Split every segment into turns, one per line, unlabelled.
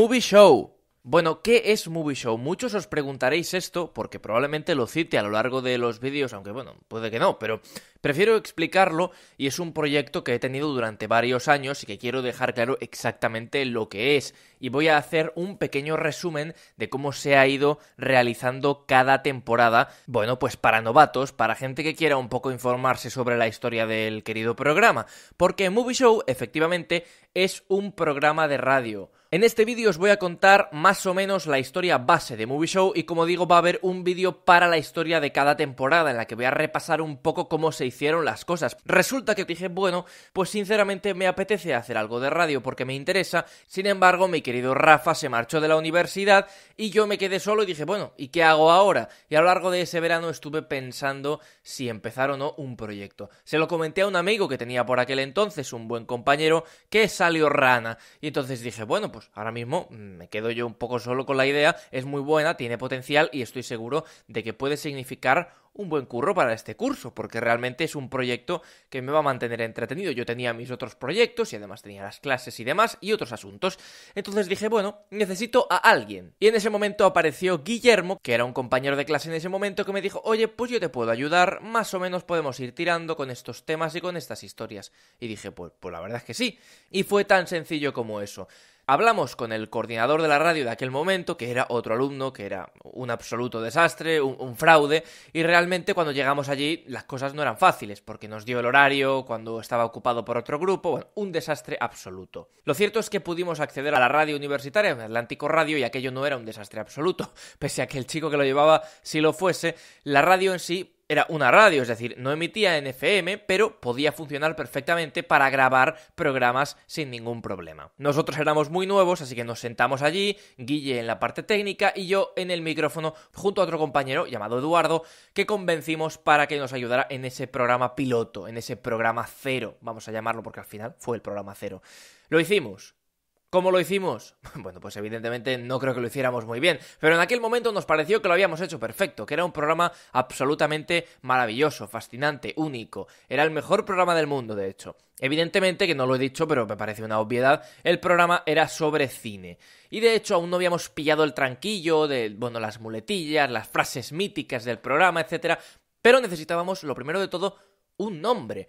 Movie Show. Bueno, ¿qué es Movie Show? Muchos os preguntaréis esto porque probablemente lo cite a lo largo de los vídeos, aunque bueno, puede que no, pero prefiero explicarlo y es un proyecto que he tenido durante varios años y que quiero dejar claro exactamente lo que es y voy a hacer un pequeño resumen de cómo se ha ido realizando cada temporada, bueno, pues para novatos, para gente que quiera un poco informarse sobre la historia del querido programa, porque Movie Show efectivamente es un programa de radio en este vídeo os voy a contar más o menos la historia base de Movie Show y como digo va a haber un vídeo para la historia de cada temporada en la que voy a repasar un poco cómo se hicieron las cosas. Resulta que dije, bueno, pues sinceramente me apetece hacer algo de radio porque me interesa, sin embargo mi querido Rafa se marchó de la universidad y yo me quedé solo y dije, bueno, ¿y qué hago ahora? Y a lo largo de ese verano estuve pensando si empezar o no un proyecto. Se lo comenté a un amigo que tenía por aquel entonces, un buen compañero, que salió rana. Y entonces dije, bueno, pues pues, ahora mismo mm, me quedo yo un poco solo con la idea, es muy buena, tiene potencial y estoy seguro de que puede significar un buen curro para este curso, porque realmente es un proyecto que me va a mantener entretenido. Yo tenía mis otros proyectos y además tenía las clases y demás y otros asuntos. Entonces dije, bueno, necesito a alguien. Y en ese momento apareció Guillermo, que era un compañero de clase en ese momento, que me dijo, oye, pues yo te puedo ayudar, más o menos podemos ir tirando con estos temas y con estas historias. Y dije, pues, pues la verdad es que sí. Y fue tan sencillo como eso. Hablamos con el coordinador de la radio de aquel momento, que era otro alumno, que era un absoluto desastre, un, fraude, y realmente cuando llegamos allí las cosas no eran fáciles, porque nos dio el horario, cuando estaba ocupado por otro grupo, bueno, un desastre absoluto. Lo cierto es que pudimos acceder a la radio universitaria, en Atlántico Radio, y aquello no era un desastre absoluto, pese a que el chico que lo llevaba, si lo fuese, la radio en sí era una radio, es decir, no emitía en FM, pero podía funcionar perfectamente para grabar programas sin ningún problema. Nosotros éramos muy nuevos, así que nos sentamos allí, Guille en la parte técnica y yo en el micrófono, junto a otro compañero llamado Eduardo, que convencimos para que nos ayudara en ese programa piloto, en ese programa cero, vamos a llamarlo porque al final fue el programa cero. Lo hicimos. ¿Cómo lo hicimos? Bueno, pues evidentemente no creo que lo hiciéramos muy bien, pero en aquel momento nos pareció que lo habíamos hecho perfecto, que era un programa absolutamente maravilloso, fascinante, único. Era el mejor programa del mundo, de hecho. Evidentemente, que no lo he dicho, pero me parece una obviedad, el programa era sobre cine. Y de hecho aún no habíamos pillado el tranquillo de, bueno, las muletillas, las frases míticas del programa, etc. Pero necesitábamos, lo primero de todo, un nombre.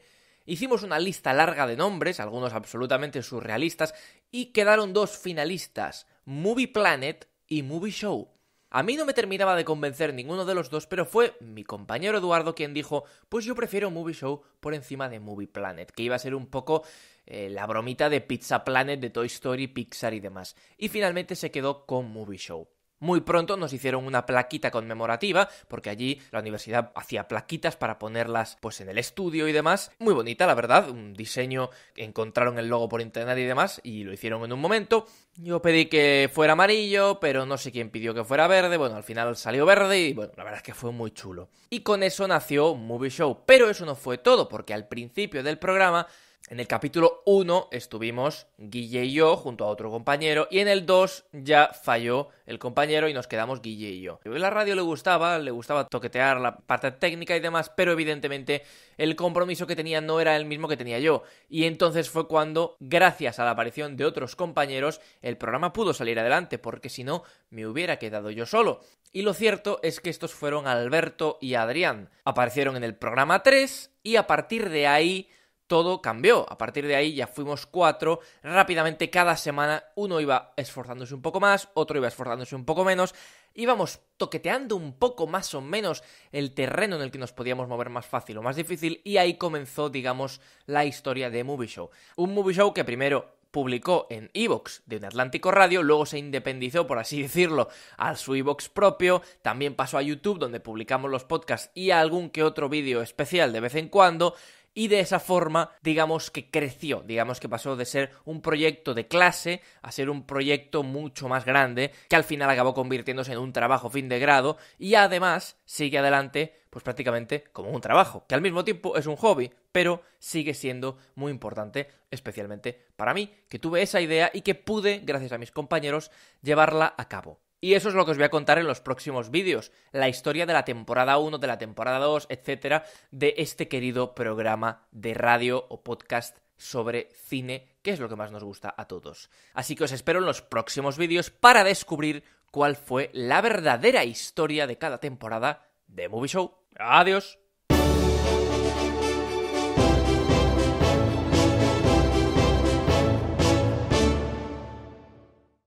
Hicimos una lista larga de nombres, algunos absolutamente surrealistas, y quedaron dos finalistas, Movie Planet y Movie Show. A mí no me terminaba de convencer ninguno de los dos, pero fue mi compañero Eduardo quien dijo, pues yo prefiero Movie Show por encima de Movie Planet, que iba a ser un poco eh, la bromita de Pizza Planet, de Toy Story, Pixar y demás. Y finalmente se quedó con Movie Show. Muy pronto nos hicieron una plaquita conmemorativa, porque allí la universidad hacía plaquitas para ponerlas pues en el estudio y demás. Muy bonita, la verdad, un diseño, encontraron el logo por internet y demás, y lo hicieron en un momento. Yo pedí que fuera amarillo, pero no sé quién pidió que fuera verde, bueno, al final salió verde y bueno, la verdad es que fue muy chulo. Y con eso nació Movie Show, pero eso no fue todo, porque al principio del programa en el capítulo 1 estuvimos Guille y yo junto a otro compañero y en el 2 ya falló el compañero y nos quedamos Guille y yo. La radio le gustaba, le gustaba toquetear la parte técnica y demás, pero evidentemente el compromiso que tenía no era el mismo que tenía yo. Y entonces fue cuando, gracias a la aparición de otros compañeros, el programa pudo salir adelante, porque si no, me hubiera quedado yo solo. Y lo cierto es que estos fueron Alberto y Adrián. Aparecieron en el programa 3 y a partir de ahí todo cambió. A partir de ahí ya fuimos cuatro. Rápidamente cada semana uno iba esforzándose un poco más, otro iba esforzándose un poco menos. Íbamos toqueteando un poco más o menos el terreno en el que nos podíamos mover más fácil o más difícil. Y ahí comenzó, digamos, la historia de Movie Show. Un Movie Show que primero publicó en Evox de un Atlántico Radio, luego se independizó, por así decirlo, a su Evox propio, también pasó a YouTube, donde publicamos los podcasts y algún que otro vídeo especial de vez en cuando, y de esa forma digamos que creció, digamos que pasó de ser un proyecto de clase a ser un proyecto mucho más grande que al final acabó convirtiéndose en un trabajo fin de grado y además sigue adelante pues prácticamente como un trabajo, que al mismo tiempo es un hobby, pero sigue siendo muy importante, especialmente para mí, que tuve esa idea y que pude, gracias a mis compañeros, llevarla a cabo. Y eso es lo que os voy a contar en los próximos vídeos, la historia de la temporada 1, de la temporada 2, etcétera, de este querido programa de radio o podcast sobre cine, que es lo que más nos gusta a todos. Así que os espero en los próximos vídeos para descubrir cuál fue la verdadera historia de cada temporada de Movie Show. Adiós.